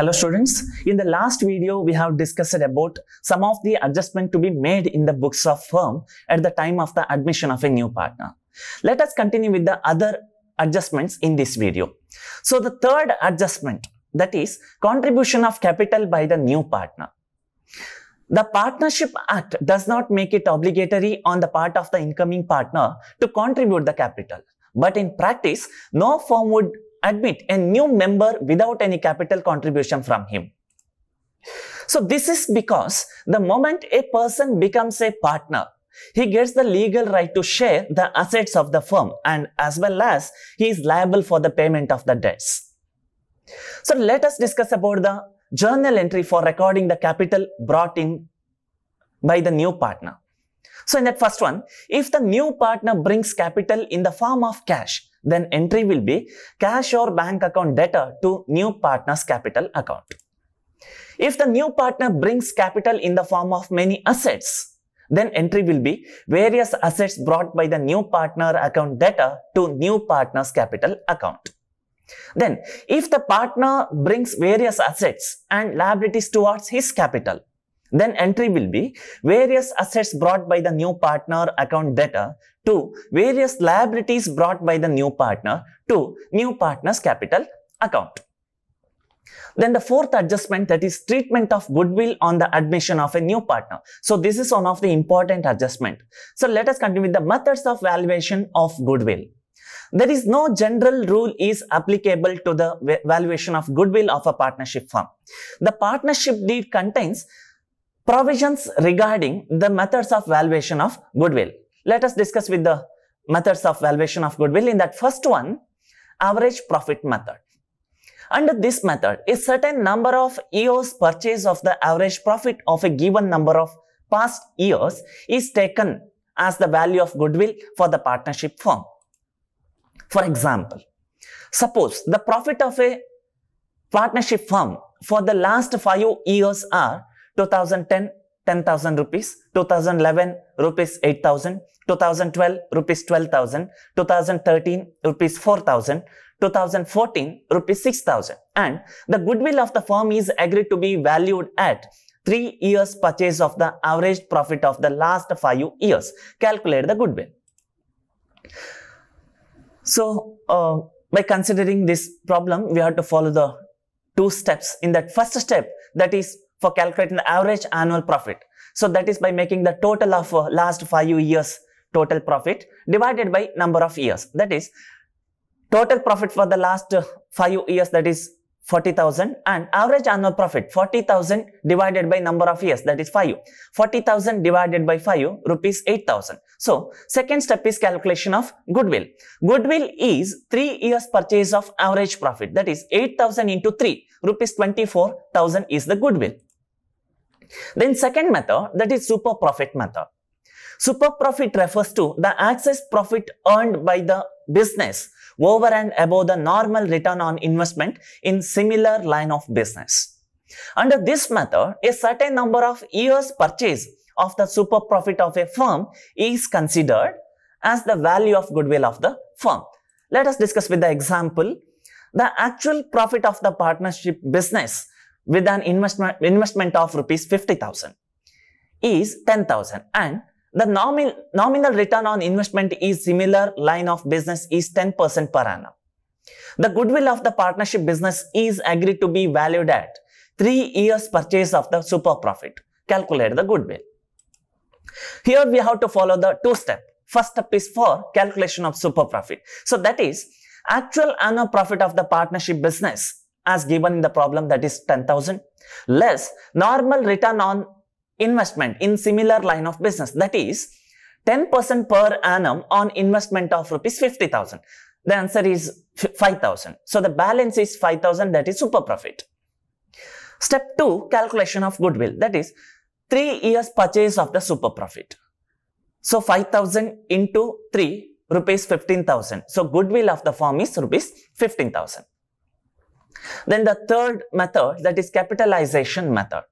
Hello students, in the last video we have discussed about some of the adjustment to be made in the books of firm at the time of the admission of a new partner. Let us continue with the other adjustments in this video. So the third adjustment that is contribution of capital by the new partner. The Partnership Act does not make it obligatory on the part of the incoming partner to contribute the capital. But in practice, no firm would admit a new member without any capital contribution from him. So this is because the moment a person becomes a partner, he gets the legal right to share the assets of the firm and as well as he is liable for the payment of the debts. So let us discuss about the journal entry for recording the capital brought in by the new partner. So in that first one, if the new partner brings capital in the form of cash, then entry will be cash or bank account debtor to new partner's capital account. If the new partner brings capital in the form of many assets, then entry will be various assets brought by the new partner account debtor to new partner's capital account. Then, if the partner brings various assets and liabilities towards his capital, then entry will be various assets brought by the new partner account debtor to various liabilities brought by the new partner to new partner's capital account. Then the fourth adjustment that is treatment of goodwill on the admission of a new partner. So this is one of the important adjustment. So let us continue with the methods of valuation of goodwill. There is no general rule is applicable to the valuation of goodwill of a partnership firm. The partnership deed contains provisions regarding the methods of valuation of goodwill. Let us discuss with the methods of valuation of goodwill. In that first one, average profit method. Under this method, a certain number of years purchase of the average profit of a given number of past years is taken as the value of goodwill for the partnership firm. For example, suppose the profit of a partnership firm for the last five years are 2010 10000 rupees 2011 rupees 8000 2012 rupees 12000 2013 rupees 4000 2014 rupees 6000 and the goodwill of the firm is agreed to be valued at 3 years purchase of the average profit of the last 5 years calculate the goodwill so uh, by considering this problem we have to follow the two steps in that first step that is for calculating the average annual profit. So that is by making the total of uh, last five years total profit divided by number of years. That is total profit for the last uh, five years that is 40,000 and average annual profit 40,000 divided by number of years that is 5. 40,000 divided by 5 rupees 8,000. So second step is calculation of goodwill. Goodwill is 3 years purchase of average profit that is 8,000 into 3 rupees 24,000 is the goodwill. Then second method, that is super profit method. Super profit refers to the excess profit earned by the business over and above the normal return on investment in similar line of business. Under this method, a certain number of years purchase of the super profit of a firm is considered as the value of goodwill of the firm. Let us discuss with the example. The actual profit of the partnership business with an investment, investment of rupees 50,000 is 10,000 and the nomin, nominal return on investment is similar line of business is 10% per annum. The goodwill of the partnership business is agreed to be valued at 3 years purchase of the super profit. Calculate the goodwill. Here we have to follow the two step. First step is for calculation of super profit. So that is actual annual profit of the partnership business as given in the problem that is 10,000 less normal return on investment in similar line of business that is 10% per annum on investment of rupees 50,000. The answer is 5,000. So the balance is 5,000 that is super profit. Step 2 calculation of goodwill that is 3 years purchase of the super profit. So 5,000 into 3 rupees 15,000. So goodwill of the firm is rupees 15,000. Then the third method that is capitalization method.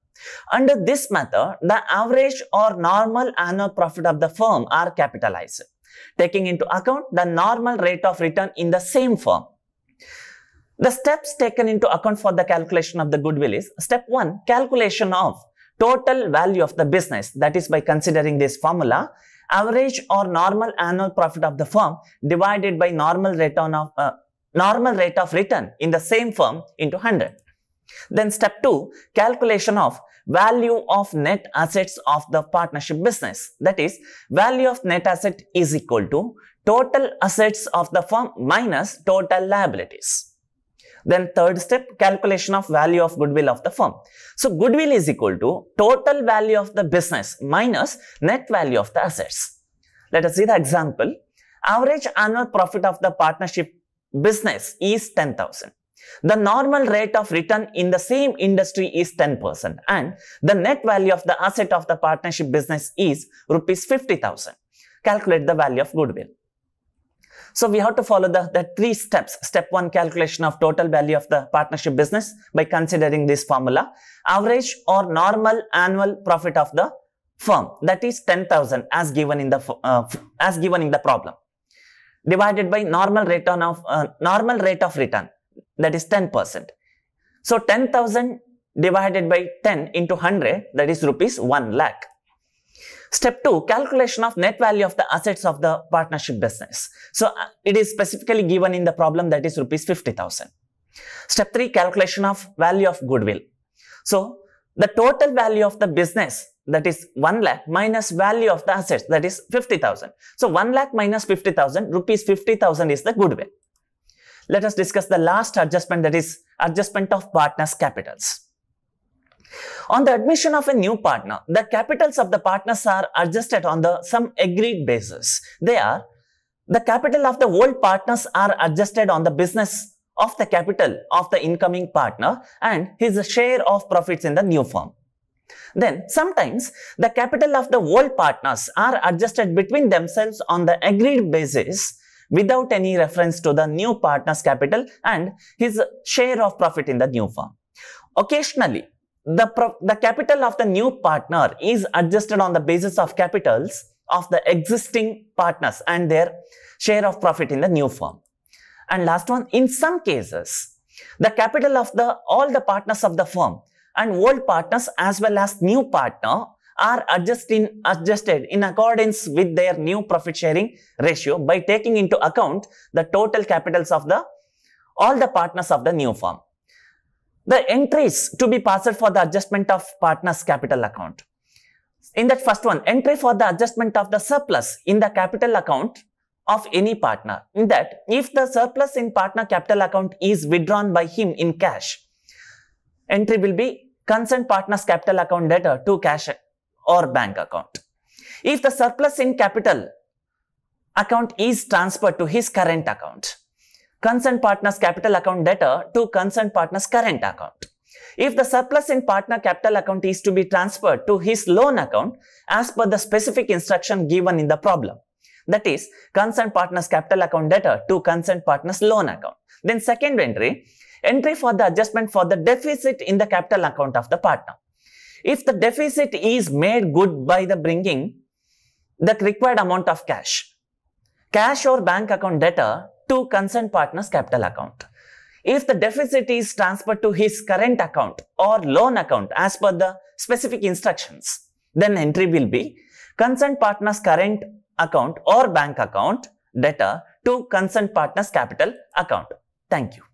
Under this method, the average or normal annual profit of the firm are capitalized, taking into account the normal rate of return in the same firm. The steps taken into account for the calculation of the goodwill is step 1 calculation of total value of the business that is by considering this formula average or normal annual profit of the firm divided by normal return of uh, normal rate of return in the same firm into 100. Then step 2, calculation of value of net assets of the partnership business. That is, value of net asset is equal to total assets of the firm minus total liabilities. Then third step, calculation of value of goodwill of the firm. So goodwill is equal to total value of the business minus net value of the assets. Let us see the example. Average annual profit of the partnership business is 10,000. The normal rate of return in the same industry is 10% and the net value of the asset of the partnership business is rupees 50,000. Calculate the value of goodwill. So we have to follow the, the three steps. Step one, calculation of total value of the partnership business by considering this formula. Average or normal annual profit of the firm that is 10,000 as given in the, uh, as given in the problem divided by normal rate of uh, normal rate of return that is 10%. So 10,000 divided by 10 into 100 that is rupees 1 lakh. Step 2 calculation of net value of the assets of the partnership business. So uh, it is specifically given in the problem that is rupees 50,000. Step 3 calculation of value of goodwill. So the total value of the business that is 1 lakh minus value of the assets that is 50,000. So 1 lakh minus 50,000 rupees 50,000 is the goodwill. Let us discuss the last adjustment that is adjustment of partners capitals. On the admission of a new partner, the capitals of the partners are adjusted on the some agreed basis. They are the capital of the old partners are adjusted on the business of the capital of the incoming partner and his share of profits in the new firm. Then sometimes the capital of the old partners are adjusted between themselves on the agreed basis without any reference to the new partner's capital and his share of profit in the new firm. Occasionally, the, the capital of the new partner is adjusted on the basis of capitals of the existing partners and their share of profit in the new firm. And last one, in some cases, the capital of the all the partners of the firm and old partners as well as new partner are adjust in, adjusted in accordance with their new profit sharing ratio by taking into account the total capitals of the all the partners of the new firm. The entries to be passed for the adjustment of partners capital account. In that first one, entry for the adjustment of the surplus in the capital account of any partner. In that, if the surplus in partner capital account is withdrawn by him in cash, entry will be consent partner's capital account debtor to cash or bank account. If the surplus in capital account is transferred to his current account, consent partner's capital account debtor to consent partner's current account. If the surplus in partner capital account is to be transferred to his loan account as per the specific instruction given in the problem, that is consent partner's capital account debtor to consent partner's loan account. Then second entry, entry for the adjustment for the deficit in the capital account of the partner. If the deficit is made good by the bringing the required amount of cash, cash or bank account debtor to concerned partner's capital account. If the deficit is transferred to his current account or loan account as per the specific instructions, then entry will be concerned partner's current account or bank account debtor to concerned partner's capital account. Thank you.